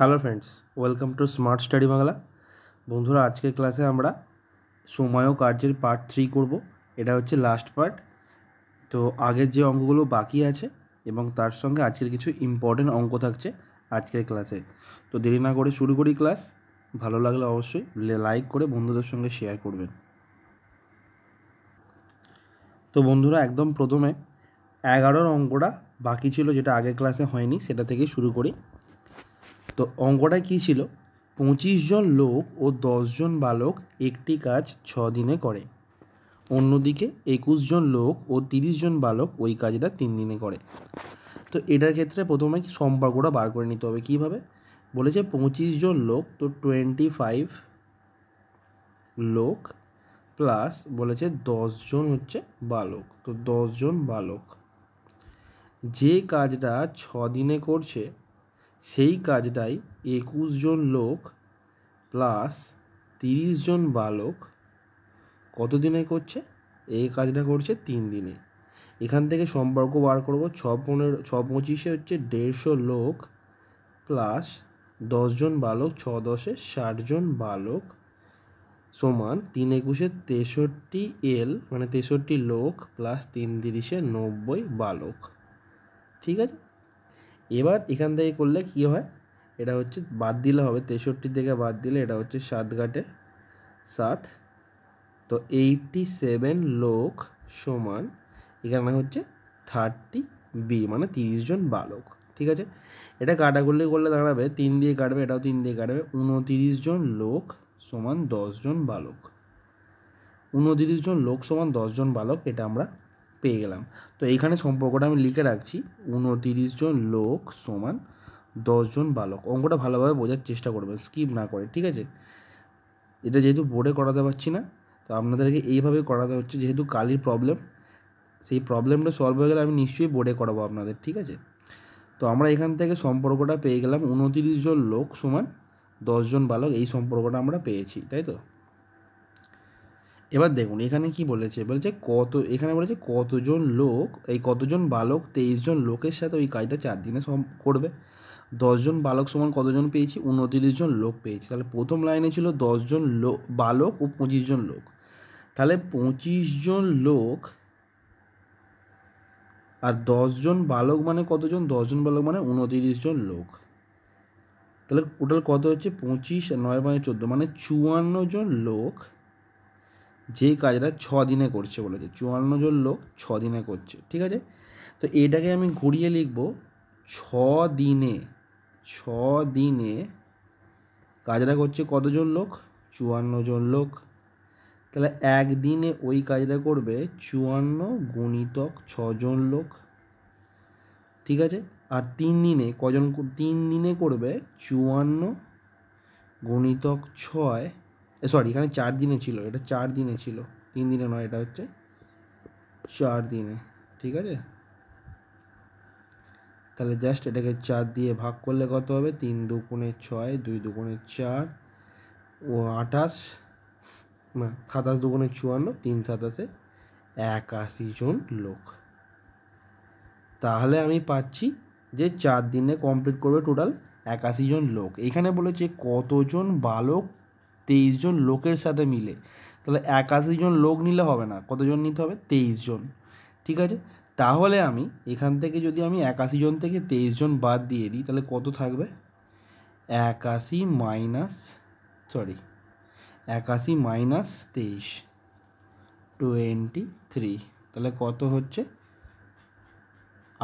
hello friends welcome to smart study Bangla বন্ধুরা আজকের ক্লাসে আমরা সময় ও কার্যের পার্ট থ্রি করব এটা হচ্ছে লাস্ট পার্ট তো আগের যে অঙ্কগুলো বাকি আছে এবং তার সঙ্গে আজকের কিছু ইম্পর্টেন্ট অঙ্ক থাকছে আজকের ক্লাসে তো দেরি না করে শুরু করি ক্লাস ভালো লাগলে অবশ্যই লাইক করে বন্ধুদের সঙ্গে শেয়ার করবেন তো বন্ধুরা একদম প্রথমে এগারোর অঙ্কটা বাকি ছিল যেটা আগের ক্লাসে হয়নি সেটা থেকে শুরু করি তো অঙ্কটা কী ছিল পঁচিশ জন লোক ও জন বালক একটি কাজ ছ দিনে করে অন্যদিকে একুশ জন লোক ও তিরিশ জন বালক ওই কাজটা তিন দিনে করে তো এটার ক্ষেত্রে প্রথমে সম্পর্কটা বার করে নিতে হবে কীভাবে বলেছে পঁচিশ জন লোক তো টোয়েন্টি ফাইভ লোক প্লাস বলেছে জন হচ্ছে বালক তো জন বালক যে কাজটা ছ দিনে করছে সেই কাজটাই একুশ জন লোক প্লাস তিরিশ জন বালক কত দিনে করছে এই কাজটা করছে তিন দিনে এখান থেকে সম্পর্ক বার করব ছ পনেরো ছ পঁচিশে হচ্ছে দেড়শো লোক প্লাস দশজন বালক ছ দশে ষাটজন বালক সমান তিন একুশে তেষট্টি এল মানে তেষট্টি লোক প্লাস তিন তিরিশে নব্বই বালক ঠিক আছে এবার এখান থেকে করলে কি হয় এটা হচ্ছে বাদ দিলে হবে তেষট্টি থেকে বাদ দিলে এটা হচ্ছে সাত ঘাটে সাত তো এইটটি সেভেন লোক সমান এখানে হচ্ছে থার্টি বি মানে তিরিশ জন বালক ঠিক আছে এটা কাটাকুলি করলে দাঁড়াবে তিন দিয়ে কাটবে এটাও তিন দিয়ে কাটবে উনতিরিশ জন লোক সমান দশজন বালক উনতিরিশ জন লোক সমান দশজন বালক এটা আমরা পেয়ে গেলাম তো এইখানে সম্পর্কটা আমি লিখে রাখছি উনতিরিশ জন লোক সমান দশজন বালক অঙ্কটা ভালোভাবে বোঝার চেষ্টা করবেন স্কিপ না করে ঠিক আছে এটা যেহেতু বোর্ডে করাতে পারছি না তো আপনাদেরকে এইভাবে করাতে হচ্ছে যেহেতু কালির প্রবলেম সেই প্রবলেমটা সলভ হয়ে গেলে আমি নিশ্চয়ই বোর্ডে করাবো আপনাদের ঠিক আছে তো আমরা এখান থেকে সম্পর্কটা পেয়ে গেলাম উনতিরিশ জন লোক সমান দশজন বালক এই সম্পর্কটা আমরা পেয়েছি তাই তো এবার দেখুন এখানে কি বলেছে বলেছে কত এখানে বলেছে কতজন লোক এই কতজন বালক তেইশ জন লোকের সাথে ওই কাজটা চার দিনে সম করবে দশজন বালক সমান কতজন পেয়েছি উনতিরিশ জন লোক পেয়েছি তাহলে প্রথম লাইনে ছিল দশজন লোক বালক ও পঁচিশ জন লোক তাহলে পঁচিশ জন লোক আর দশজন বালক মানে কতজন দশজন বালক মানে উনত্রিশ জন লোক তাহলে টোটাল কত হচ্ছে পঁচিশ নয় মানে চোদ্দো মানে চুয়ান্ন জন লোক যেই কাজটা ছ দিনে করছে বলেছে চুয়ান্ন জন লোক ছ দিনে করছে ঠিক আছে তো এটাকে আমি ঘুরিয়ে লিখব ছ দিনে ছ দিনে কাজটা করছে কতজন লোক চুয়ান্ন জন লোক তাহলে একদিনে ওই কাজটা করবে চুয়ান্ন গুণিতক ছজন লোক ঠিক আছে আর তিন দিনে কজন তিন দিনে করবে চুয়ান্ন গুণিতক ছয় সরি এখানে চার দিনে ছিল এটা চার দিনে ছিল তিন দিনে নয় এটা হচ্ছে চার দিনে ঠিক আছে তাহলে জাস্ট এটাকে চার দিয়ে ভাগ করলে কত হবে তিন দুগুণে ছয় দুই দুগুণে চার ও আঠাশ না সাতাশ দুগুণে চুয়ান্ন তিন সাতাশে একাশি জন লোক তাহলে আমি পাচ্ছি যে চার দিনে কমপ্লিট করবে টোটাল একাশি জন লোক এখানে বলেছে কতজন বালক তেইশ জন লোকের সাথে মিলে তাহলে একাশি জন লোক নিলে হবে না কতজন নিতে হবে তেইশ জন ঠিক আছে তাহলে আমি এখান থেকে যদি আমি একাশি জন থেকে তেইশ জন বাদ দিয়ে দিই তাহলে কত থাকবে একাশি মাইনাস সরি একাশি মাইনাস তেইশ টোয়েন্টি থ্রি তাহলে কত হচ্ছে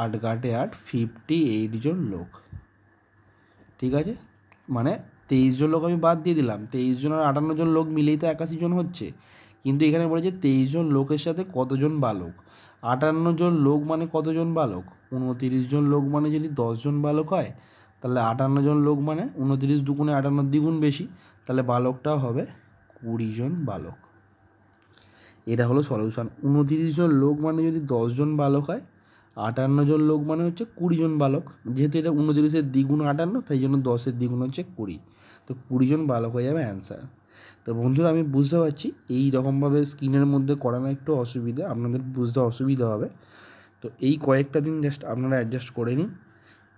আট গাটে আট ফিফটি এইট জন লোক ঠিক আছে মানে তেইশ জন লোক আমি বাদ দিয়ে দিলাম তেইশ জন আর আটান্ন জন লোক মিলেই তো একাশি জন হচ্ছে কিন্তু এখানে বলেছে তেইশ জন লোকের সাথে কতজন বালক আটান্ন জন লোক মানে কতজন বালক উনতিরিশ জন লোক মানে যদি দশজন বালক হয় তাহলে আটান্ন জন লোক মানে উনতিরিশ দুগুণে আটান্ন দ্বিগুণ বেশি তাহলে বালকটাও হবে কুড়ি জন বালক এটা হলো সলিউশন উনতিরিশ জন লোক মানে যদি দশজন বালক হয় আটান্ন জন লোক মানে হচ্ছে কুড়ি জন বালক যেহেতু এটা উনতিরিশের দ্বিগুণ আটান্ন তাই জন্য দশের দ্বিগুণ হচ্ছে কুড়ি তো কুড়ি জন বালক হয়ে যাবে অ্যান্সার তো বন্ধুরা আমি বুঝতে পারছি এই রকমভাবে স্ক্রিনের মধ্যে করানো একটু অসুবিধা আপনাদের বুঝতে অসুবিধা হবে তো এই কয়েকটা দিন জাস্ট আপনারা অ্যাডজাস্ট করে নিন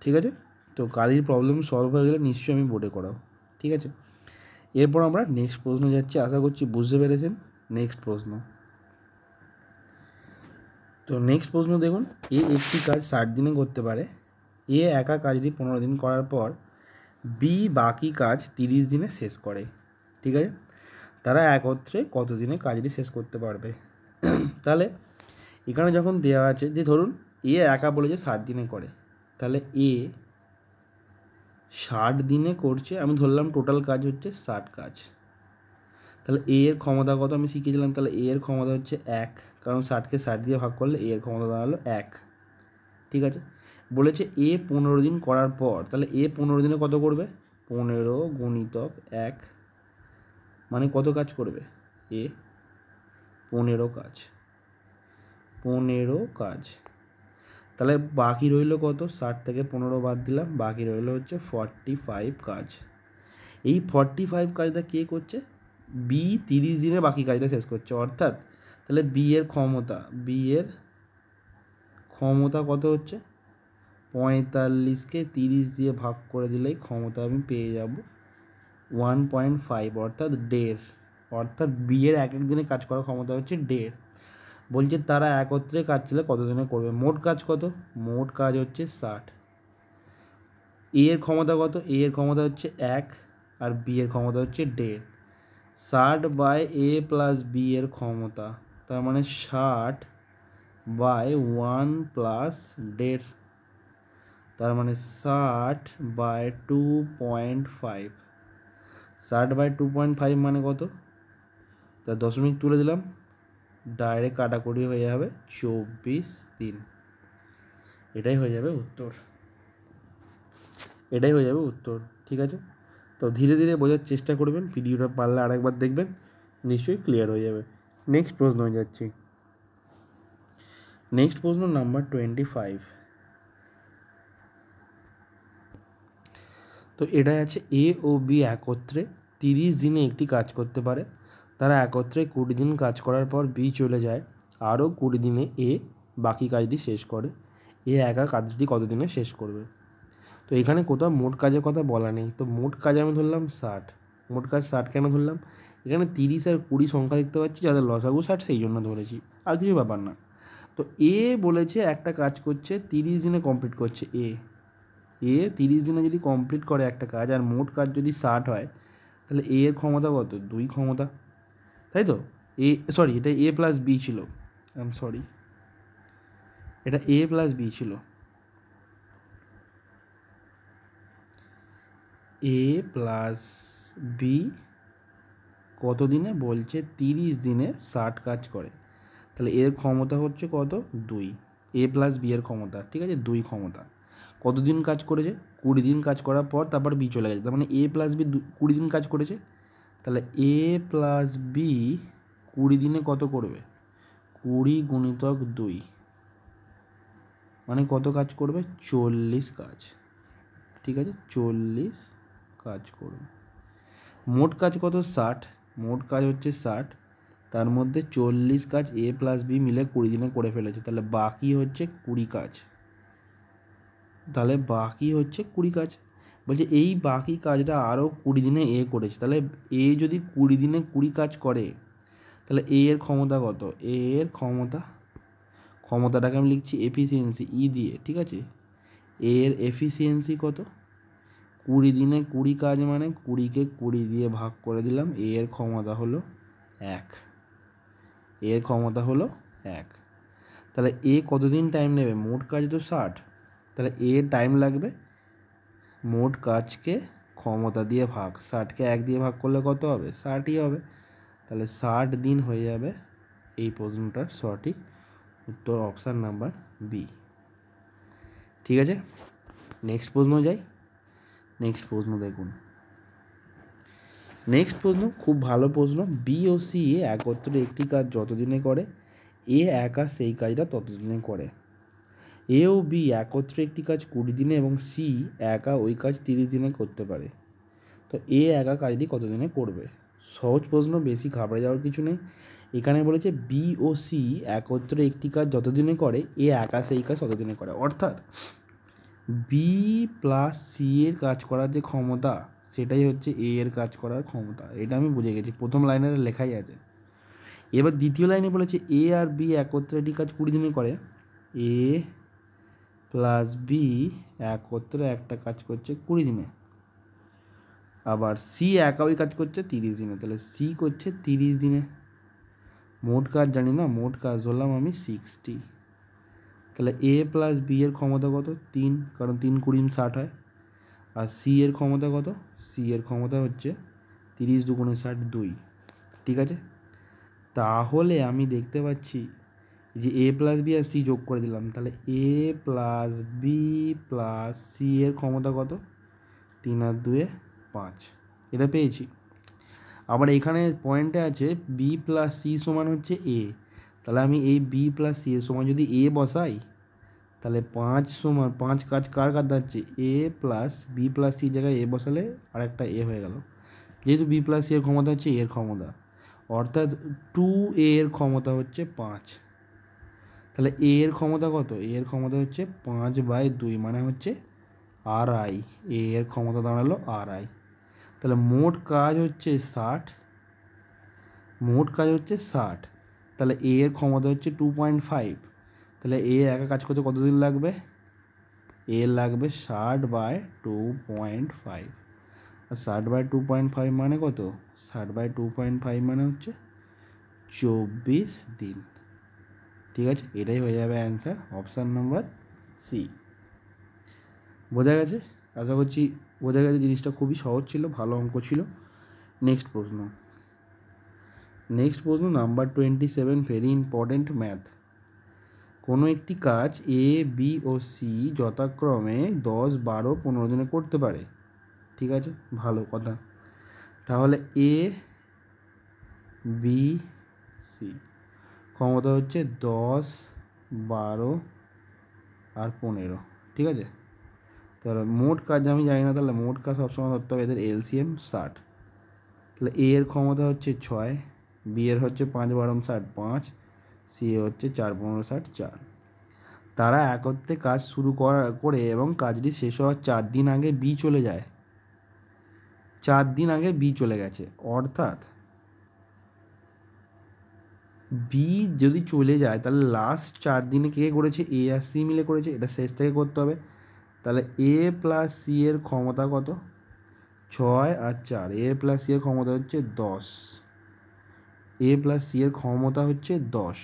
ঠিক আছে তো কালির প্রবলেম সলভ হয়ে গেলে নিশ্চয়ই আমি বোর্ডে করাও ঠিক আছে এরপর আমরা নেক্সট প্রশ্ন যাচ্ছি আশা করছি বুঝতে পেরেছেন নেক্সট প্রশ্ন তো নেক্সট প্রশ্ন দেখুন এ একটি কাজ ষাট দিনে করতে পারে এ একা কাজটি পনেরো দিন করার পর বি বাকি কাজ তিরিশ দিনে শেষ করে ঠিক আছে তারা একত্রে কত দিনে কাজটি শেষ করতে পারবে তাহলে এখানে যখন দেওয়া আছে যে ধরুন এ একা বলেছে ষাট দিনে করে তাহলে এ ষাট দিনে করছে আমি ধরলাম টোটাল কাজ হচ্ছে ষাট কাজ তাহলে এ এর ক্ষমতা কত আমি শিখেছিলাম তাহলে এ এর ক্ষমতা হচ্ছে এক কারণ ষাটকে ষাট দিয়ে ভাগ করলে এ এর ক্ষমতা দাঁড়ালো এক ঠিক আছে বলেছে এ পনেরো দিন করার পর তাহলে এ পনেরো দিনে কত করবে পনেরো গুণিতক এক মানে কত কাজ করবে এ পনেরো কাজ পনেরো কাজ তাহলে বাকি রইল কত ষাট থেকে পনেরো বাদ দিলাম বাকি রইল হচ্ছে ফর্টি ফাইভ কাজ এই ফর্টি ফাইভ কাজটা কে করছে বি তিরিশ দিনে বাকি কাজটা শেষ করছে অর্থাৎ তাহলে বি এর ক্ষমতা বি এর ক্ষমতা কত হচ্ছে পঁয়তাল্লিশকে তিরিশ দিয়ে ভাগ করে দিলেই ক্ষমতা আমি পেয়ে যাব ওয়ান পয়েন্ট ফাইভ অর্থাৎ দেড় অর্থাৎ বিয়ের এক এক দিনে কাজ করার ক্ষমতা হচ্ছে দেড় বলছে তারা একত্রে কাজ ছিল কতদিনে করবে মোট কাজ কত মোট কাজ হচ্ছে ষাট এর ক্ষমতা কত এ এর ক্ষমতা হচ্ছে এক আর বিয়ের ক্ষমতা হচ্ছে দেড় ষাট বাই এ প্লাস বি এর ক্ষমতা তার মানে ষাট বাই ওয়ান প্লাস ডেড তার মানে ষাট বাই টু পয়েন্ট ফাইভ ষাট বাই টু পয়েন্ট ফাইভ মানে কত তা দশমিক তুলে দিলাম ডাইরেক্ট কাটাকুটি হয়ে যাবে চব্বিশ দিন এটাই হয়ে যাবে উত্তর এটাই হয়ে যাবে উত্তর ঠিক আছে তো ধীরে ধীরে বোঝার চেষ্টা করবেন ভিডিওটা পারলে আরেকবার দেখবেন নিশ্চয়ই ক্লিয়ার হয়ে যাবে নেক্সট প্রশ্ন হয়ে যাচ্ছি নেক্সট প্রশ্ন নাম্বার টোয়েন্টি ফাইভ তো এটাই আছে এ ও বি একত্রে তিরিশ দিনে একটি কাজ করতে পারে তারা একত্রে কুড়ি দিন কাজ করার পর বি চলে যায় আরও কুড়ি দিনে এ বাকি কাজটি শেষ করে এ একা কাজটি কতদিনে শেষ করবে তো এখানে কোথাও মোট কাজের কথা বলা নেই তো মোট কাজ আমি ধরলাম ষাট মোট কাজ ষাট কেন ধরলাম এখানে তিরিশ আর কুড়ি সংখ্যা দেখতে পাচ্ছি যাদের লসাগু ষাট সেই জন্য ধরেছি আর কিছু ব্যাপার না তো এ বলেছে একটা কাজ করছে তিরিশ দিনে কমপ্লিট করছে এ এ তিরিশ দিনে যদি কমপ্লিট করে একটা কাজ আর মোট কাজ যদি ষাট হয় তাহলে এ এর ক্ষমতা কত দুই ক্ষমতা তাই তো এ সরি এটা এ প্লাস বি ছিল আই এম সরি এটা এ প্লাস বি ছিল এ প্লাস বি কত দিনে বলছে তিরিশ দিনে ষাট কাজ করে তাহলে এর ক্ষমতা হচ্ছে কত দুই এ প্লাস বি এর ক্ষমতা ঠিক আছে দুই ক্ষমতা কতদিন কাজ করেছে কুড়ি দিন কাজ করার পর তারপর বি চলে গেছে তার মানে এ প্লাস বি কুড়ি দিন কাজ করেছে তাহলে এ প্লাস বি কুড়ি দিনে কত করবে কুড়ি গুণিতক দুই মানে কত কাজ করবে চল্লিশ কাজ ঠিক আছে চল্লিশ কাজ করুন মোট কাজ কত ষাট মোট কাজ হচ্ছে ষাট তার মধ্যে চল্লিশ কাজ এ প্লাস বি মিলে কুড়ি দিনে করে ফেলেছে তাহলে বাকি হচ্ছে কুড়ি কাজ তাহলে বাকি হচ্ছে কুড়ি কাজ বলছে এই বাকি কাজটা আরও কুড়ি দিনে এ করেছে তাহলে এ যদি কুড়ি দিনে কুড়ি কাজ করে তাহলে এ এর ক্ষমতা কত এ এর ক্ষমতা ক্ষমতাটাকে আমি লিখছি এফিসিয়েন্সি ই e দিয়ে ঠিক আছে এর এফিসিয়েন্সি কত কুড়ি দিনে কুড়ি কাজ মানে কুড়িকে কুড়ি দিয়ে ভাগ করে দিলাম এ এর ক্ষমতা হলো এক এর ক্ষমতা হলো এক তাহলে এ কতদিন টাইম নেবে মোট কাজ তো ষাট তাহলে এ টাইম লাগবে মোট কাজকে ক্ষমতা দিয়ে ভাগ ষাটকে এক দিয়ে ভাগ করলে কত হবে ষাটই হবে তাহলে ষাট দিন হয়ে যাবে এই প্রশ্নটার সঠিক উত্তর অপশান নাম্বার বি ঠিক আছে নেক্সট প্রশ্ন যাই নেক্সট প্রশ্ন দেখুন নেক্সট প্রশ্ন খুব ভালো প্রশ্ন বি ও সি এ একত্রে একটি কাজ যতদিনে করে এ একা সেই কাজটা ততদিনে করে এ ও বি একত্রে একটি কাজ কুড়ি দিনে এবং সি একা ওই কাজ তিরিশ দিনে করতে পারে তো এ একা কাজটি কতদিনে করবে সহজ প্রশ্ন বেশি ঘাবড়ে যাওয়ার কিছু নেই এখানে বলেছে বি ও সি একত্রে একটি কাজ যতদিনে করে এ একা সেই কাজ ততদিনে করে অর্থাৎ বি প্লাস সি এর কাজ করার যে ক্ষমতা সেটাই হচ্ছে এ এর কাজ করার ক্ষমতা এটা আমি বুঝে গেছি প্রথম লাইনের লেখাই আছে এবার দ্বিতীয় লাইনে বলেছে এ আর বি একত্রে এটি কাজ কুড়ি দিনে করে এ প্লাস বি একত্রে একটা কাজ করছে কুড়ি দিনে আবার সি একাই কাজ করছে তিরিশ দিনে তাহলে সি করছে তিরিশ দিনে মোট কাজ জানি না মোট কাজ ধরলাম আমি সিক্সটি তাহলে এ প্লাস বি এর ক্ষমতা কত তিন কারণ তিন কুড়ি ষাট হয় আর সি এর ক্ষমতা কত সি এর ক্ষমতা হচ্ছে তিরিশ দুগুণে ষাট দুই ঠিক আছে তাহলে আমি দেখতে পাচ্ছি যে এ প্লাস বি আর সি যোগ করে দিলাম তাহলে A plus B plus C এর ক্ষমতা কত তিন আর দুয়ে পাঁচ এটা পেয়েছি আবার এখানে পয়েন্টে আছে বি প্লাস সি সমান হচ্ছে এ তাহলে আমি এই বি প্লাস সি এর সময় যদি এ বসাই তাহলে পাঁচ সমান পাঁচ কাজ কার কাজ দাঁড়াচ্ছে A plus B plus C জায়গায় এ বসালে আরেকটা এ হয়ে গেল যেহেতু বি প্লাস সি এর ক্ষমতা হচ্ছে এর ক্ষমতা অর্থাৎ টু এর ক্ষমতা হচ্ছে পাঁচ তাহলে এ এর ক্ষমতা কত এ এর ক্ষমতা হচ্ছে পাঁচ বাই দুই মানে হচ্ছে আর আই এ এর ক্ষমতা দাঁড়ালো আর আই তাহলে মোট কাজ হচ্ছে ষাট মোট কাজ হচ্ছে ষাট তাহলে এ এর ক্ষমতা হচ্ছে টু পয়েন্ট ফাইভ তাহলে এ একা কাজ করতে কতদিন লাগবে এ লাগবে ষাট বাই টু পয়েন্ট ফাইভ আর ষাট বাই টু পয়েন্ট ফাইভ মানে কত ষাট বাই টু পয়েন্ট ফাইভ মানে হচ্ছে চব্বিশ দিন ঠিক আছে এটাই হয়ে যাবে অ্যান্সার অপশান নম্বর সি বোঝা গেছে আশা করছি বোঝা গেছে জিনিসটা খুবই সহজ ছিল ভালো অঙ্ক ছিল নেক্সট প্রশ্ন নেক্সট প্রশ্ন number twenty seven very important math কোনো একটি কাজ এ বি ও সি যথাক্রমে দশ বারো পনেরো জনে করতে পারে ঠিক আছে ভালো কথা তাহলে এ বি সি ক্ষমতা হচ্ছে দশ বারো আর পনেরো ঠিক আছে তাহলে মোট কাজ আমি জানি না তাহলে মোট কাজ সবসময় ধরতে হবে এদের এলসিএম ষাট তাহলে এর ক্ষমতা হচ্ছে ছয় বিয়ের হচ্ছে পাঁচ বারম ষাট পাঁচ সি হচ্ছে চার পনেরো ষাট চার তারা একত্রে কাজ শুরু করা করে এবং কাজটি শেষ হওয়ার চার দিন আগে বি চলে যায় চার দিন আগে বি চলে গেছে অর্থাৎ বি যদি চলে যায় তাহলে লাস্ট চার দিনে কে করেছে এ আর সি মিলে করেছে এটা শেষ থেকে করতে হবে তাহলে এ প্লাস সি এর ক্ষমতা কত ছয় আর চার এ প্লাস সি এর ক্ষমতা হচ্ছে দশ এ প্লাস সি এর ক্ষমতা হচ্ছে দশ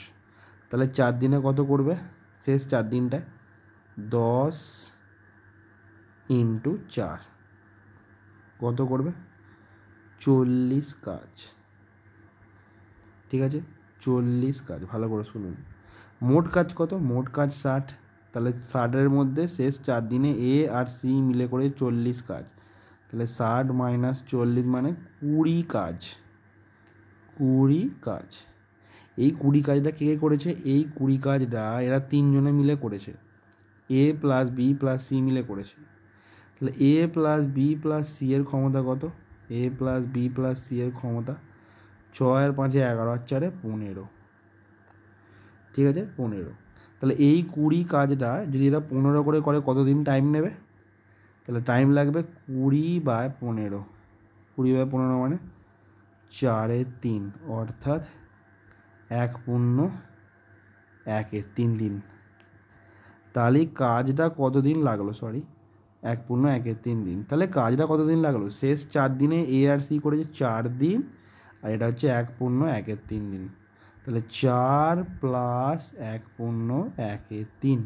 তাহলে চার দিনে কত করবে শেষ চার দিনটায় দশ ইন্টু চার কত করবে চল্লিশ কাজ ঠিক আছে চল্লিশ কাজ ভালো করে শুনুন মোট কাজ কত মোট কাজ ষাট তাহলে ষাটের মধ্যে শেষ চার দিনে এ আর সি মিলে করে চল্লিশ কাজ তাহলে ষাট মাইনাস চল্লিশ মানে কুড়ি কাজ কুড়ি কাজ এই কুড়ি কাজটা কে করেছে এই কুড়ি কাজটা এরা তিনজনে মিলে করেছে A plus B plus C মিলে করেছে তাহলে A plus B plus C এর ক্ষমতা কত A plus B plus C এর ক্ষমতা ছয় আর পাঁচে এগারো আর চারে পনেরো ঠিক আছে পনেরো তাহলে এই কুড়ি কাজটা যদি এরা পনেরো করে করে কতদিন টাইম নেবে তাহলে টাইম লাগবে কুড়ি বাই পনেরো কুড়ি বাই পনেরো মানে চারে তিন অর্থাৎ এক পূর্ণ একে তিন দিন তাহলে কাজটা কতদিন লাগলো সরি এক পূর্ণ একে তিন দিন তাহলে কাজটা কতদিন লাগলো শেষ চার দিনে এ আর সি করেছে চার দিন আর এটা হচ্ছে এক পূর্ণ একের তিন দিন তাহলে চার প্লাস এক পূর্ণ একে তিন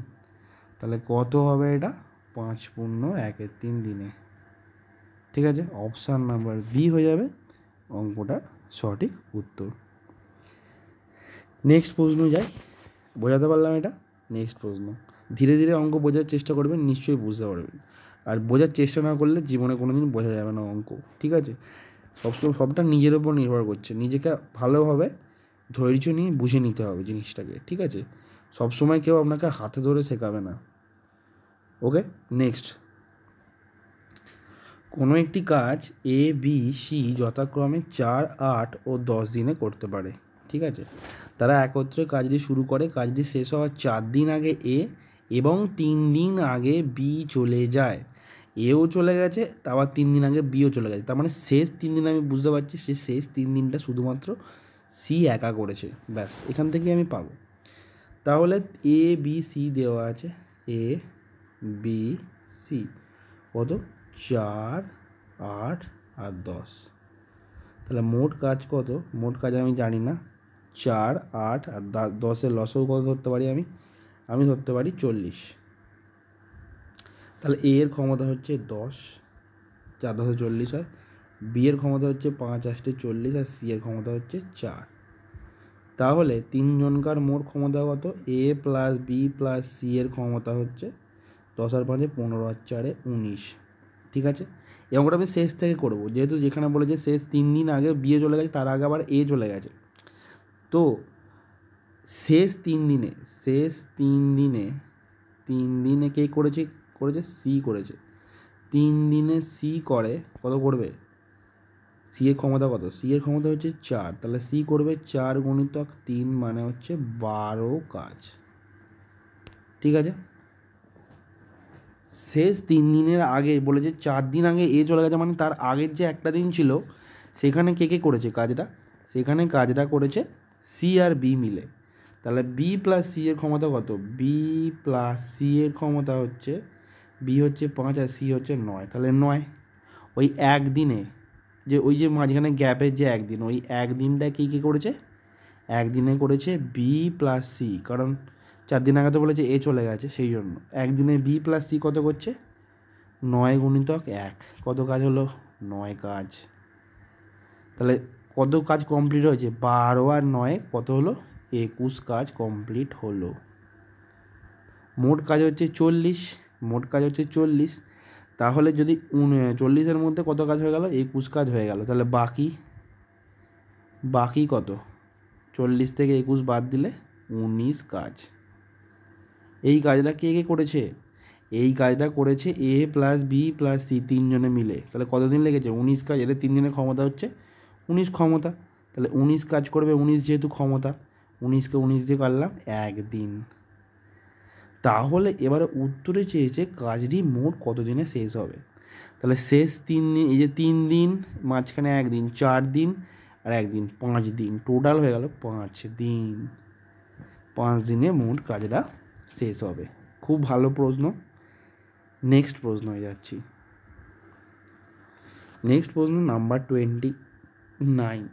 তাহলে কত হবে এটা পাঁচ পূর্ণ একের তিন দিনে ঠিক আছে অপশান নাম্বার বি হয়ে যাবে অঙ্কটার সঠিক উত্তর নেক্সট প্রশ্ন যাই বোঝাতে পারলাম এটা নেক্সট প্রশ্ন ধীরে ধীরে অঙ্ক বোঝার চেষ্টা করবেন নিশ্চয়ই বুঝতে পারবেন আর বোঝার চেষ্টা না করলে জীবনে কোনো দিন বোঝা যাবে না অঙ্ক ঠিক আছে সবসময় সবটা নিজের ওপর নির্ভর করছে নিজেকে ভালোভাবে ধৈর্য নিয়ে বুঝে নিতে হবে জিনিসটাকে ঠিক আছে সবসময় কেউ আপনাকে হাতে ধরে শেখাবে না ওকে নেক্সট কোনো একটি কাজ এ বি সি যথাক্রমে চার আট ও দশ দিনে করতে পারে ঠিক আছে তারা একত্রে কাজটি শুরু করে কাজটি শেষ হওয়ার চার দিন আগে এ এবং তিন দিন আগে বি চলে যায় এও চলে গেছে আবার তিন দিন আগে বিও চলে গেছে তার মানে শেষ তিন দিন আমি বুঝতে পারছি সে শেষ তিন দিনটা শুধুমাত্র সি একা করেছে ব্যাস এখান থেকে আমি পাবো তাহলে এ বি সি দেওয়া আছে এ বি সি কত চার আট আর দশ তাহলে মোট কাজ কত মোট কাজ আমি জানি না চার আট আর দশের লসও কত ধরতে পারি আমি আমি ধরতে পারি চল্লিশ তাহলে এ এর ক্ষমতা হচ্ছে দশ চার দশে চল্লিশ হয় বি এর ক্ষমতা হচ্ছে পাঁচ আষ্টে চল্লিশ আর সি এর ক্ষমতা হচ্ছে চার তাহলে তিনজনকার মোট ক্ষমতা কত A plus B plus C এর ক্ষমতা হচ্ছে দশ আর পাঁচে পনেরো আর চারে উনিশ ঠিক আছে এবং ওটা আমি শেষ থেকে করবো যেহেতু যেখানে বলে যে শেষ তিন দিন আগে বিয়ে চলে গেছে তার আগে আবার এ চলে গেছে তো শেষ তিন দিনে শেষ তিন দিনে তিন দিনে কে করেছে করেছে সি করেছে তিন দিনে সি করে কত করবে সি এর ক্ষমতা কত সি এর ক্ষমতা হচ্ছে চার তাহলে সি করবে চার গুণিতক তিন মানে হচ্ছে বারো কাজ ঠিক আছে শেষ তিন দিনের আগে বলে যে চার দিন আগে এ চলে গেছে মানে তার আগের যে একটা দিন ছিল সেখানে কে কে করেছে কাজটা সেখানে কাজটা করেছে সি আর বি মিলে তাহলে বি প্লাস সি এর ক্ষমতা কত বি প্লাস সি এর ক্ষমতা হচ্ছে বি হচ্ছে পাঁচ আর সি হচ্ছে নয় তাহলে নয় ওই একদিনে যে ওই যে মাঝখানে গ্যাপের যে একদিন ওই একদিনটা কী কী করেছে একদিনে করেছে বি প্লাস সি কারণ চার দিন আগে তো বলেছে এ চলে গেছে সেই জন্য একদিনে বি প্লাস সি কত করছে নয় গুণিতক এক কত কাজ হলো নয় কাজ তাহলে কত কাজ কমপ্লিট হয়েছে বারো আর নয় কত হলো একুশ কাজ কমপ্লিট হলো মোট কাজ হচ্ছে চল্লিশ মোট কাজ হচ্ছে চল্লিশ তাহলে যদি চল্লিশের মধ্যে কত কাজ হয়ে গেল একুশ কাজ হয়ে গেল তাহলে বাকি বাকি কত চল্লিশ থেকে একুশ বাদ দিলে উনিশ কাজ এই কাজটা কে কে করেছে এই কাজটা করেছে A plus B plus C তিনজনে মিলে তাহলে কতদিন লেগেছে উনিশ কাজ এদের দিনের ক্ষমতা হচ্ছে উনিশ ক্ষমতা তাহলে উনিশ কাজ করবে উনিশ যেহেতু ক্ষমতা উনিশকে উনিশ দিয়ে কাটলাম একদিন তাহলে এবারে উত্তরে চেয়েছে কাজটি মোট কতদিনে শেষ হবে তাহলে শেষ তিন দিন এই যে তিন দিন মাঝখানে একদিন চার দিন আর একদিন পাঁচ দিন টোটাল হয়ে গেল পাঁচ দিন পাঁচ দিনে মোট কাজটা শেষ হবে খুব ভালো প্রশ্ন নেক্সট প্রশ্ন হয়ে যাচ্ছি নেক্সট প্রশ্ন number twenty nine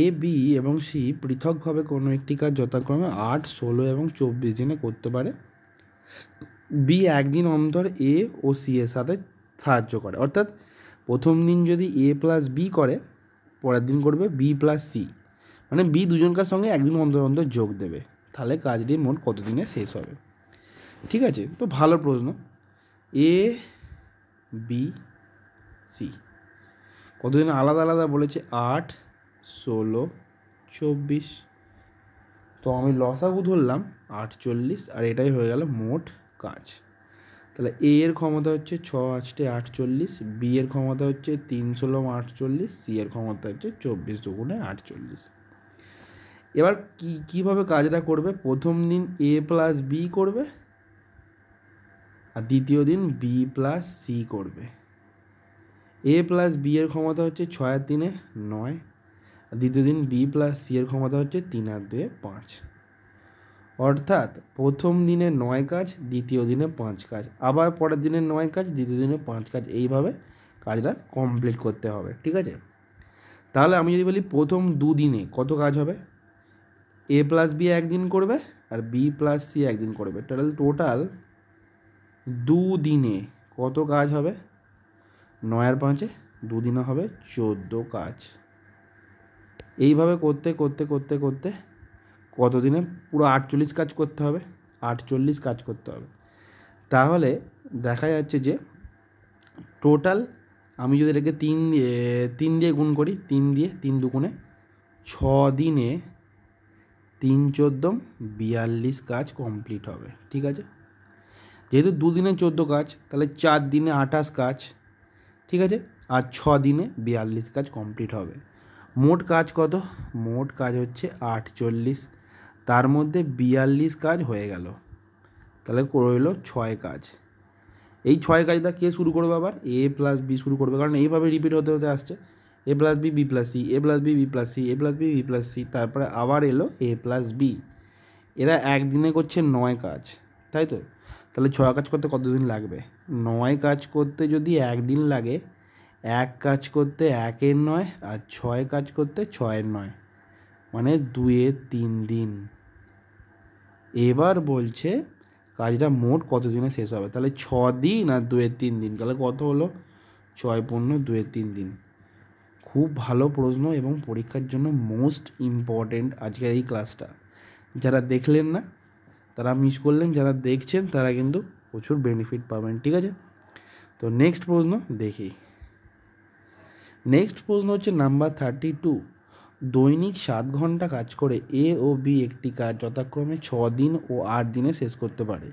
A B এবং সি পৃথকভাবে কোনো একটি কাজ যথাক্রমে আট ষোলো এবং চব্বিশ দিনে করতে পারে বি একদিন অন্তর এ ও সি এর সাথে সাহায্য করে অর্থাৎ প্রথম দিন যদি এ প্লাস বি করে পরের দিন করবে বি প্লাস সি মানে বি দুজনকার সঙ্গে একদিন অন্তর অন্তর যোগ দেবে তাহলে কাজটি মোট কতদিনে শেষ হবে ঠিক আছে তো ভালো প্রশ্ন এ বি সি কতদিন আলাদা আলাদা বলেছে আট ষোলো চব্বিশ তো আমি লসাগু ধরলাম আটচল্লিশ আর এটাই হয়ে গেল মোট কাজ তাহলে এ এর ক্ষমতা হচ্ছে ছ আটটে আটচল্লিশ বি এর ক্ষমতা হচ্ছে তিন ষোলো আটচল্লিশ সি এর ক্ষমতা হচ্ছে চব্বিশ দুগুণে আটচল্লিশ এবার কী কীভাবে কাজটা করবে প্রথম দিন এ প্লাস বি করবে আর দ্বিতীয় দিন বি প্লাস সি করবে এ প্লাস বি এর ক্ষমতা হচ্ছে ছয় আর তিনে নয় আর দ্বিতীয় দিন বি প্লাস সি এর ক্ষমতা হচ্ছে তিন আর দুয়ে পাঁচ অর্থাৎ প্রথম দিনে নয় কাজ দ্বিতীয় দিনে পাঁচ কাজ আবার পরের দিনে নয় কাজ দ্বিতীয় দিনে পাঁচ কাজ এইভাবে কাজটা কমপ্লিট করতে হবে ঠিক আছে তাহলে আমি যদি বলি প্রথম দুদিনে কত কাজ হবে এ প্লাস বি একদিন করবে আর বি প্লাস সি একদিন করবে টোটাল টোটাল দুদিনে কত কাজ হবে নয় আর পাঁচে দুদিনে হবে চোদ্দো কাজ এইভাবে করতে করতে করতে করতে কতদিনে পুরো আটচল্লিশ কাজ করতে হবে আটচল্লিশ কাজ করতে হবে তাহলে দেখা যাচ্ছে যে টোটাল আমি যদি এটাকে তিন দিয়ে তিন দিয়ে গুণ করি তিন দিয়ে তিন দুগুণে ছ দিনে তিন চোদ্দো বিয়াল্লিশ কাজ কমপ্লিট হবে ঠিক আছে যেহেতু দুদিনে চোদ্দো কাজ তাহলে চার দিনে আঠাশ কাজ ঠিক আছে আর ছ দিনে বিয়াল্লিশ কাজ কমপ্লিট হবে মোট কাজ কত মোট কাজ হচ্ছে আটচল্লিশ তার মধ্যে বিয়াল্লিশ কাজ হয়ে গেল তাহলে রইল ছয় কাজ এই ছয় কাজটা কে শুরু করবে আবার এ প্লাস বি শুরু করবে কারণ এইভাবে রিপিট হতে হতে আসছে A plus B B plus C A plus B B plus C A plus B B plus C তারপরে আবার এলো এ প্লাস বি এরা একদিনে করছে নয় কাজ তাই তো তাহলে ছয় কাজ করতে কতদিন লাগবে নয় কাজ করতে যদি একদিন লাগে এক কাজ করতে একের নয় আর ছয় কাজ করতে ছয়ের নয় মানে দুয়ের তিন দিন এবার বলছে কাজটা মোট কতদিনে শেষ হবে তাহলে ছ দিন আর দুয়ের তিন দিন তাহলে কত হলো ছয় পূর্ণ দুয়ের তিন দিন খুব ভালো প্রশ্ন এবং পরীক্ষার জন্য মোস্ট ইম্পর্ট্যান্ট আজকের এই ক্লাসটা যারা দেখলেন না তারা মিস করলেন যারা দেখছেন তারা কিন্তু প্রচুর বেনিফিট পাবেন ঠিক আছে তো নেক্সট প্রশ্ন দেখি নেক্সট প্রশ্ন হচ্ছে নাম্বার থার্টি টু দৈনিক সাত ঘন্টা কাজ করে এ ও বি একটি কাজ যথাক্রমে ছ দিন ও আট দিনে শেষ করতে পারে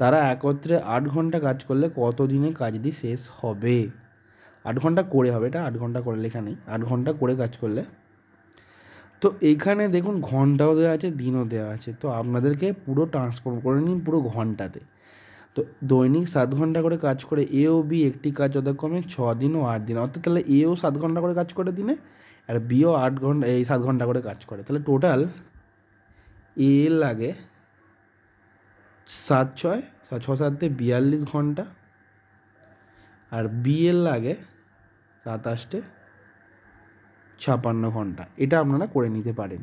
তারা একত্রে আট ঘন্টা কাজ করলে কত দিনে কাজটি শেষ হবে আট ঘন্টা করে হবে এটা আট ঘন্টা করে লেখা নেই আট ঘন্টা করে কাজ করলে তো এইখানে দেখুন ঘন্টাও দেওয়া আছে দিনও দেওয়া আছে তো আপনাদেরকে পুরো ট্রান্সফর্ম করে নিন পুরো ঘন্টাতে তো দৈনিক সাত ঘন্টা করে কাজ করে এ ও বি একটি কাজ যথাক্রমে ছ দিন ও আট দিন অর্থাৎ তাহলে এও সাত ঘন্টা করে কাজ করে দিনে আর বিও আট ঘন্টা এই সাত ঘন্টা করে কাজ করে তাহলে টোটাল এ লাগে সাত ছয় ছ সাতে বিয়াল্লিশ ঘন্টা আর বিএল লাগে সাতাশটে ছাপান্ন ঘন্টা এটা আপনারা করে নিতে পারেন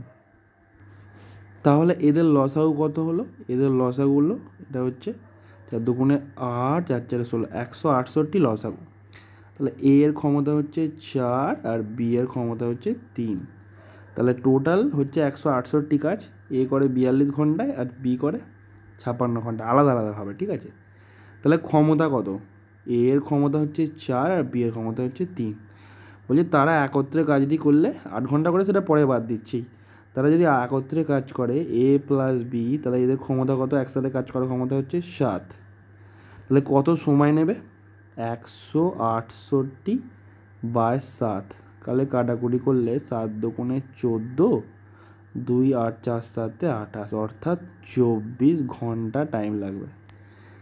তাহলে এদের লসাগু কত হলো এদের লসাগু হলো এটা হচ্ছে চার দুগুণে আট চার চারে ষোলো একশো আটষট্টি লসাগু তাহলে এ এর ক্ষমতা হচ্ছে চার আর বি এর ক্ষমতা হচ্ছে তিন তাহলে টোটাল হচ্ছে একশো আটষট্টি কাজ এ করে বিয়াল্লিশ ঘন্টায় আর বি করে ছাপান্ন ঘন্টা আলাদা আলাদাভাবে ঠিক আছে তাহলে ক্ষমতা কত এর ক্ষমতা হচ্ছে চার আর বি এর ক্ষমতা হচ্ছে তিন বলছে তারা একত্রে কাজটি করলে আট ঘন্টা করে সেটা পরে বাদ দিচ্ছি তারা যদি একত্রে কাজ করে এ প্লাস বি তাহলে এদের ক্ষমতা কত একসাথে কাজ করার ক্ষমতা হচ্ছে সাত তাহলে কত সময় নেবে একশো আটষট্টি বাইশ সাত কালে কাটাকুটি করলে সাত দোকানে চোদ্দো দুই আট চার সাতে আঠাশ অর্থাৎ চব্বিশ ঘন্টা টাইম লাগবে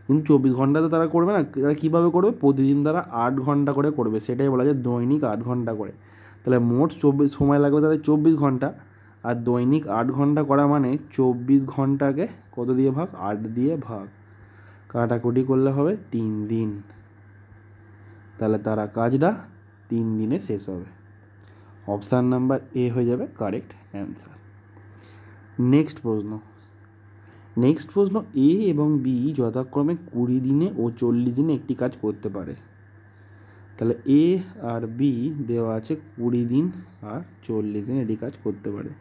কিন্তু চব্বিশ ঘন্টাতে তারা করবে না তারা কীভাবে করবে প্রতিদিন তারা আট ঘন্টা করে করবে সেটাই বলা যায় দৈনিক আট ঘন্টা করে তাহলে মোট চব্বিশ সময় লাগবে তাদের চব্বিশ ঘন্টা আর দৈনিক আট ঘন্টা করা মানে চব্বিশ ঘন্টাকে কত দিয়ে ভাগ আট দিয়ে ভাগ কাটাকুটি করলে হবে তিন দিন তাহলে তারা কাজটা তিন দিনে শেষ হবে অপশান নাম্বার এ হয়ে যাবে কারেক্ট অ্যান্সার নেক্সট প্রশ্ন নেক্সট প্রশ্ন এ এবং বি যথাক্রমে কুড়ি দিনে ও চল্লিশ দিনে একটি কাজ করতে পারে তাহলে এ আর বি দেওয়া আছে কুড়ি দিন আর চল্লিশ দিন এটি কাজ করতে পারে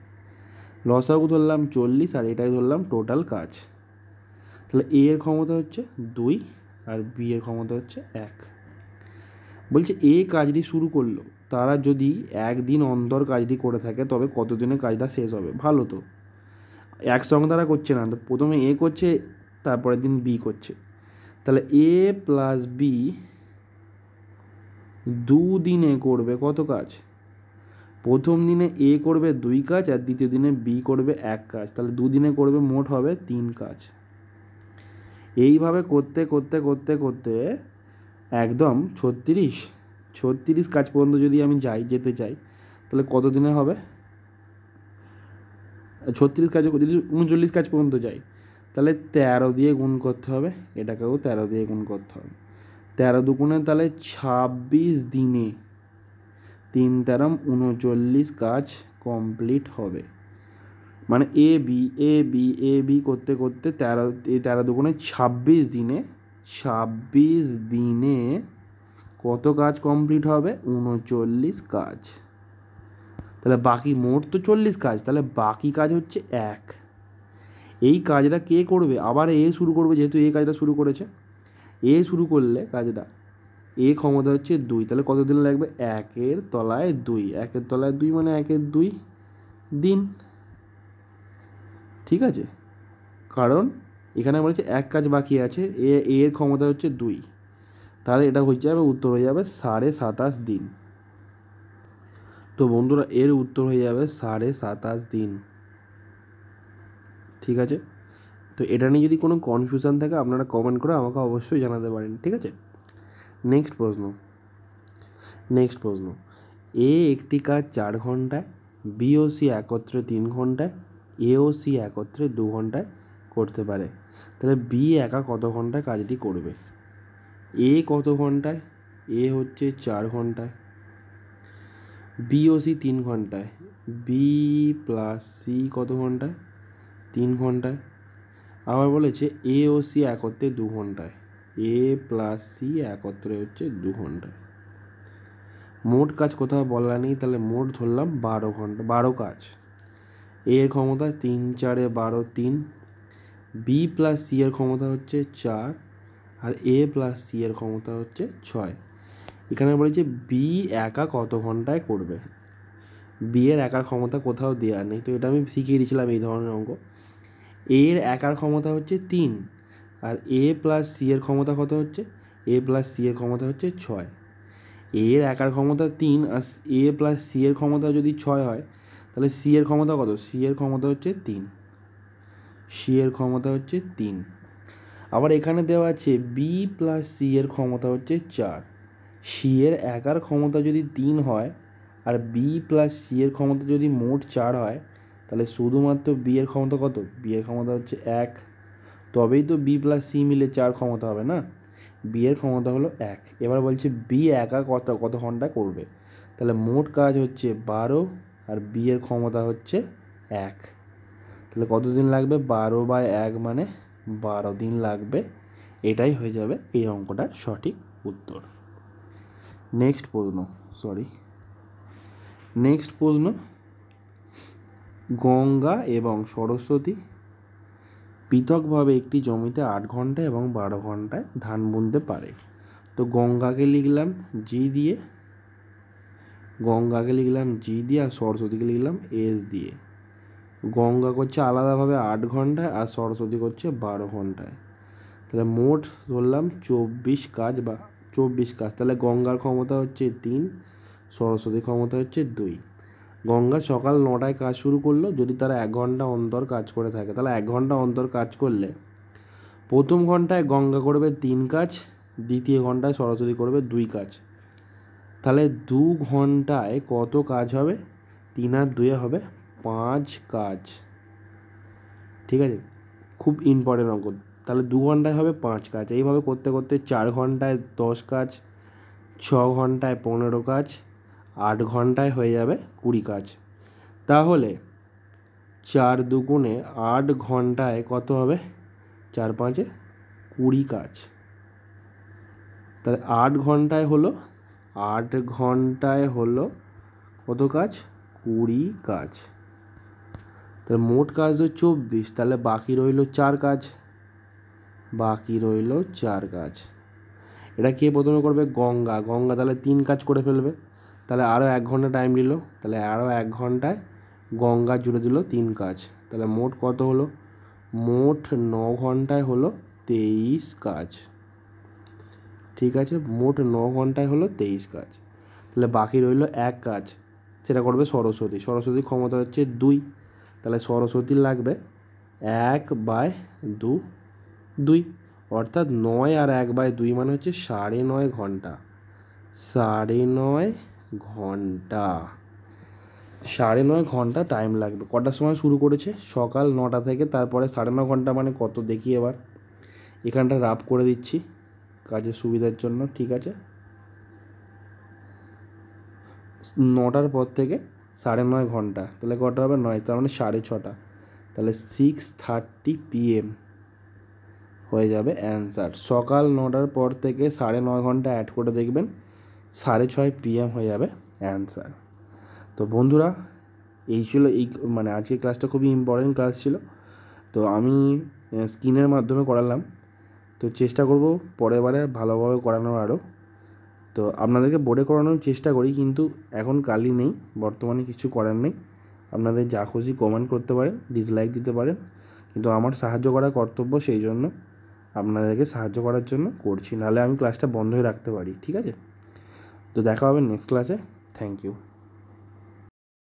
লসাগু ধরলাম চল্লিশ আর এটাই ধরলাম টোটাল কাজ তাহলে এ এর ক্ষমতা হচ্ছে দুই আর বি এর ক্ষমতা হচ্ছে এক বলছে এ কাজটি শুরু করলো তারা যদি একদিন অন্তর কাজটি করে থাকে তবে কতদিনে কাজটা শেষ হবে ভালো তো একসঙ্গে তারা করছে না তো প্রথমে এ করছে তারপরের দিন বি করছে তাহলে এ প্লাস বি দুদিনে করবে কত কাজ প্রথম দিনে এ করবে দুই কাজ আর দ্বিতীয় দিনে বি করবে এক কাজ তাহলে দুদিনে করবে মোট হবে তিন কাজ এইভাবে করতে করতে করতে করতে একদম ছত্রিশ ছত্রিশ কাজ পর্যন্ত যদি আমি যাই যেতে চাই তাহলে কত দিনে হবে ছত্রিশ কাজ যদি উনচল্লিশ কাজ পর্যন্ত যাই তাহলে তেরো দিয়ে গুণ করতে হবে এটাকেও তেরো দিয়ে গুণ করতে হবে তেরো দুগুণে তাহলে ছাব্বিশ দিনে তিন তেরম উনচল্লিশ কাজ কমপ্লিট হবে মানে A B A B A B করতে করতে তেরো এই তেরো দুগুণে ছাব্বিশ দিনে ছাব্বিশ দিনে কত কাজ কমপ্লিট হবে উনচল্লিশ কাজ তাহলে বাকি মোট তো চল্লিশ কাজ তাহলে বাকি কাজ হচ্ছে এক এই কাজটা কে করবে আবার এ শুরু করবে যেহেতু এ কাজটা শুরু করেছে এ শুরু করলে কাজটা এ ক্ষমতা হচ্ছে দুই তাহলে কতদিন লাগবে একের তলায় দুই একের তলায় দুই মানে একের দুই দিন ঠিক আছে কারণ এখানে বলেছে এক কাজ বাকি আছে এ এর ক্ষমতা হচ্ছে দুই তাহলে এটা হয়ে যাবে উত্তর হয়ে যাবে সাড়ে সাতাশ দিন তো বন্ধুরা এর উত্তর হয়ে যাবে সাড়ে সাতাশ দিন ঠিক আছে তো এটা নিয়ে যদি কোনো কনফিউশন থাকে আপনারা কমেন্ট করে আমাকে অবশ্যই জানাতে পারেন ঠিক আছে নেক্সট প্রশ্ন নেক্সট প্রশ্ন এ একটি কাজ চার ঘন্টায় বিওসি একত্রে তিন ঘন্টায় এওসি একত্রে দু ঘন্টায় করতে পারে তাহলে বি একা কত ঘন্টায় কাজটি করবে এ কত ঘন্টায় এ হচ্ছে চার ঘন্টায় বি ও সি তিন ঘন্টায় বি প্লাস সি কত ঘন্টায় তিন ঘন্টায় আবার বলেছে এ ও সি একত্রে দু ঘন্টায় এ প্লাস সি একত্রে হচ্ছে দু ঘন্টায় মোট কাজ কোথাও বলা নেই তাহলে মোট ধরলাম বারো ঘন্টা বারো কাজ এর ক্ষমতা তিন চারে বারো তিন বি প্লাস সি এর ক্ষমতা হচ্ছে চার আর এ প্লাস সি এর ক্ষমতা হচ্ছে ছয় এখানে বলেছে বি একা কত ঘন্টায় করবে বিয়ের একার ক্ষমতা কোথাও দেওয়া নেই তো এটা আমি শিখিয়ে দিয়েছিলাম এই ধরনের অঙ্ক এর একার ক্ষমতা হচ্ছে তিন আর এ প্লাস সি এর ক্ষমতা কত হচ্ছে এ প্লাস সি এর ক্ষমতা হচ্ছে ছয় এর একার ক্ষমতা তিন আর এ প্লাস সি এর ক্ষমতা যদি ছয় হয় তাহলে সি এর ক্ষমতা কত সি এর ক্ষমতা হচ্ছে তিন সি এর ক্ষমতা হচ্ছে তিন আবার এখানে দেওয়া আছে বি প্লাস সি এর ক্ষমতা হচ্ছে চার সি এর একার ক্ষমতা যদি তিন হয় আর বি প্লাস সি এর ক্ষমতা যদি মোট চার হয় তাহলে শুধুমাত্র বি এর ক্ষমতা কত বি এর ক্ষমতা হচ্ছে এক তবেই তো বি প্লাস সি মিলে চার ক্ষমতা হবে না বি এর ক্ষমতা হলো এক এবার বলছে বি একা কত কত ঘন্টা করবে তাহলে মোট কাজ হচ্ছে বারো আর বি এর ক্ষমতা হচ্ছে এক তাহলে কতদিন লাগবে বারো বাই এক মানে বারো দিন লাগবে এটাই হয়ে যাবে এই অঙ্কটার সঠিক উত্তর নেক্সট প্রশ্ন সরি নেক্সট প্রশ্ন গঙ্গা এবং সরস্বতী পৃথকভাবে একটি জমিতে আট ঘন্টা এবং বারো ঘন্টায় ধান বুনতে পারে তো গঙ্গাকে লিখলাম জি দিয়ে গঙ্গাকে লিখলাম জি দিয়ে আর সরস্বতীকে লিখলাম এস দিয়ে গঙ্গা করছে আলাদাভাবে আট ঘন্টায় আর সরস্বতী করছে বারো ঘন্টায় তাহলে মোট ধরলাম চব্বিশ কাজ বা চব্বিশ কাজ তাহলে গঙ্গার ক্ষমতা হচ্ছে তিন সরস্বতীর ক্ষমতা হচ্ছে দুই গঙ্গা সকাল নটায় কাজ শুরু করলো যদি তারা এক ঘন্টা অন্তর কাজ করে থাকে তাহলে এক ঘন্টা অন্তর কাজ করলে প্রথম ঘন্টায় গঙ্গা করবে তিন কাজ দ্বিতীয় ঘন্টায় সরস্বতী করবে দুই কাজ তাহলে দু ঘন্টায় কত কাজ হবে তিন আর দুয়ে হবে পাঁচ কাজ ঠিক আছে খুব ইম্পর্টেন্ট অঙ্ক তাহলে দু ঘন্টায় হবে পাঁচ কাজ এইভাবে করতে করতে চার ঘন্টায় দশ কাজ ছ ঘন্টায় পনেরো কাজ আট ঘন্টায় হয়ে যাবে কুড়ি কাজ তাহলে চার দুগুণে আট ঘন্টায় কত হবে চার পাঁচে কুড়ি কাজ তাহলে আট ঘন্টায় হলো আট ঘন্টায় হলো কত কাজ কুড়ি কাজ তাহলে মোট কাজ তো চব্বিশ তাহলে বাকি রইল চার কাজ বাকি রইল চার কাজ এটা কে প্রথমে করবে গঙ্গা গঙ্গা তাহলে তিন কাজ করে ফেলবে তাহলে আরও এক ঘন্টা টাইম নিল তাহলে আরও এক ঘন্টায় গঙ্গা জুড়ে দিল তিন কাজ তাহলে মোট কত হলো মোট ন ঘন্টায় হলো তেইশ কাজ ঠিক আছে মোট ন ঘন্টায় হলো তেইশ কাজ তাহলে বাকি রইল এক কাজ সেটা করবে সরস্বতী সরস্বতীর ক্ষমতা হচ্ছে দুই তাহলে সরস্বতী লাগবে এক বাই দু দুই অর্থাৎ নয় আর এক বাই দুই মানে হচ্ছে সাড়ে নয় ঘন্টা সাড়ে নয় ঘন্টা সাড়ে নয় ঘন্টা টাইম লাগবে কটার সময় শুরু করেছে সকাল নটা থেকে তারপরে সাড়ে ন ঘন্টা মানে কত দেখি এবার এখানটা রাফ করে দিচ্ছি কাজের সুবিধার জন্য ঠিক আছে নটার পর থেকে সাড়ে নয় ঘন্টা তাহলে কটা হবে নয় তার মানে সাড়ে ছটা তাহলে সিক্স থার্টি পিএম হয়ে যাবে অ্যান্সার সকাল নটার পর থেকে সাড়ে ন ঘন্টা অ্যাড করে দেখবেন সাড়ে ছয় পিএম হয়ে যাবে অ্যান্সার তো বন্ধুরা এই ছিল এই মানে আজকের ক্লাসটা খুবই ইম্পর্টেন্ট ক্লাস ছিল তো আমি স্ক্রিনের মাধ্যমে করালাম তো চেষ্টা করব পরের বারে ভালোভাবে করানোর আরও তো আপনাদেরকে বোর্ডে করানোর চেষ্টা করি কিন্তু এখন কালি নেই বর্তমানে কিছু করার নেই আপনাদের যা খুশি কমেন্ট করতে পারেন ডিসলাইক দিতে পারেন কিন্তু আমার সাহায্য করা কর্তব্য সেই জন্য আপনাদেরকে সাহায্য করার জন্য করছি নাহলে আমি ক্লাসটা বন্ধই রাখতে পারি ঠিক আছে তো দেখা হবে নেক্সট ক্লাসে থ্যাংক ইউ